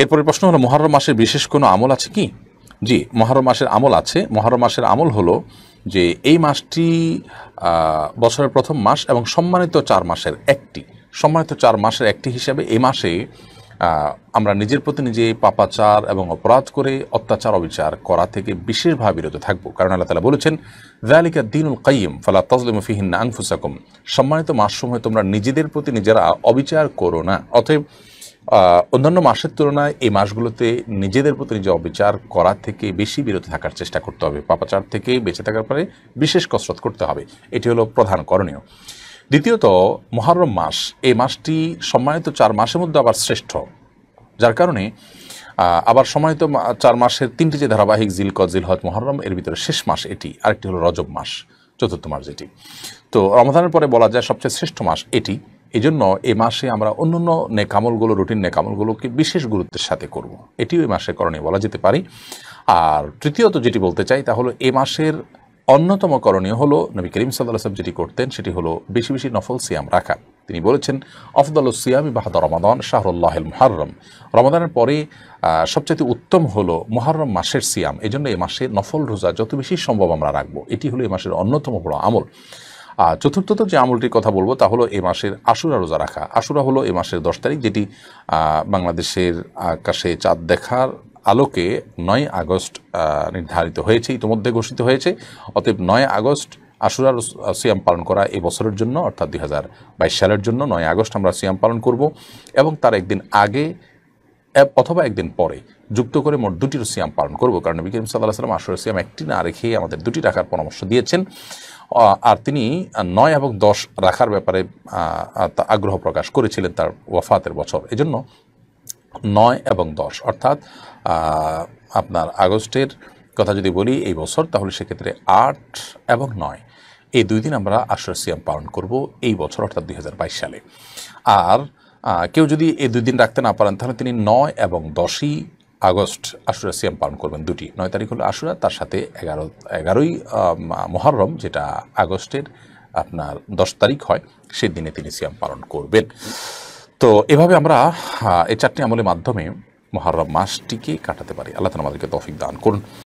এরপরে প্রশ্ন হলো মহরম মাসের বিশেষ কোনো আমল আছে কি জি মহরম মাসের আমল আছে মহরম মাসের আমল হলো যে এই মাসটি বছরের প্রথম মাস এবং সম্মানিত চার মাসের একটি সম্মানিত চার মাসের একটি হিসাবে এই মাসে আমরা নিজের প্রতি নিজে পাপাচার এবং অপরাধ করে অত্যাচার অবিচার করা থেকে বিশেষভাবে বিরত থাকবো কারণ আল্লাহ তালা বলেছেন জালিকা দিনুল কাইম ফালা তজলিম ফিহিন আংফুসাকুম সম্মানিত মাসসমূহে তোমরা নিজেদের প্রতি নিজেরা অবিচার করো না অতএব অন্যান্য মাসের তুলনায় এই মাসগুলোতে নিজেদের প্রতি নিজে অবিচার করা থেকে বেশি বিরত থাকার চেষ্টা করতে হবে পাপাচার থেকে বেঁচে থাকার পরে বিশেষ কসরত করতে হবে এটি হলো প্রধান করণীয় দ্বিতীয়ত মহরম মাস এই মাসটি সম্মানিত চার মাসের মধ্যে আবার শ্রেষ্ঠ যার কারণে আবার সম্মানিত চার মাসের তিনটি যে ধারাবাহিক জিল জিলহত মহরম এর ভিতরে শেষ মাস এটি আরেকটি হলো রজব মাস চতুর্থ মাস যেটি তো রমধানের পরে বলা যায় সবচেয়ে শ্রেষ্ঠ মাস এটি এই জন্য এ মাসে আমরা অন্যান্য নেকামলগুলো রুটিন নেকামলগুলোকে বিশেষ গুরুত্বের সাথে করব। এটিও এই মাসে করণীয় বলা যেতে পারে আর তৃতীয়ত যেটি বলতে চাই তা হলো এ মাসের অন্যতম করণীয় হলো নবী করিম সাল্লাহ সাহেব যেটি করতেন সেটি হলো বেশি বেশি নফল সিয়াম রাখা তিনি বলেছেন অফদল সিয়ামি বাহাদ রমাদান শাহরুল্লাহেল মহারম রমাদানের পরে সবচেয়ে উত্তম হলো মহারম মাসের সিয়াম এজন্য এ মাসে নফল রোজা যত বেশি সম্ভব আমরা রাখবো এটি হলো এ মাসের অন্যতম বড় আমল আর চতুর্থত যে আমলটির কথা বলবো তা হলো এ মাসের আশুরা রোজা রাখা আশুরা হলো এ মাসের দশ তারিখ যেটি বাংলাদেশের আকাশে চাঁদ দেখার আলোকে নয় আগস্ট নির্ধারিত হয়েছে ইতিমধ্যে ঘোষিত হয়েছে অতএব নয় আগস্ট আশুরার সিয়াম পালন করা এ বছরের জন্য অর্থাৎ দুই সালের জন্য নয় আগস্ট আমরা সিয়াম পালন করব এবং তার একদিন আগে অথবা একদিন পরে যুক্ত করে মোট দুটি সিয়াম পালন করব কারণ নবী করিম সাল্লাহ সাল্লাম আসরের সিয়াম একটি না রেখেই আমাদের দুটি রাখার পরামর্শ দিয়েছেন আর তিনি নয় এবং দশ রাখার ব্যাপারে আগ্রহ প্রকাশ করেছিলেন তার ওয়াফাতের বছর এজন্য নয় এবং দশ অর্থাৎ আপনার আগস্টের কথা যদি বলি এই বছর তাহলে সেক্ষেত্রে আট এবং নয় এই দুই দিন আমরা আশ্রয় সিয়াম পালন করব এই বছর অর্থাৎ দুই সালে আর কেউ যদি এই দুই দিন রাখতে না পারেন তাহলে তিনি নয় এবং দশই আগস্ট আশুরা সিয়াম পালন করবেন দুটি নয় তারিখ হলো আশুরা তার সাথে এগারো এগারোই মহরম যেটা আগস্টের আপনার দশ তারিখ হয় সেদিনে তিনি সিয়াম পালন করবেন তো এভাবে আমরা এই চারটি আমলের মাধ্যমে মহরম মাসটিকে কাটাতে পারি আল্লাহ তালা আমাদেরকে তফিক দান করুন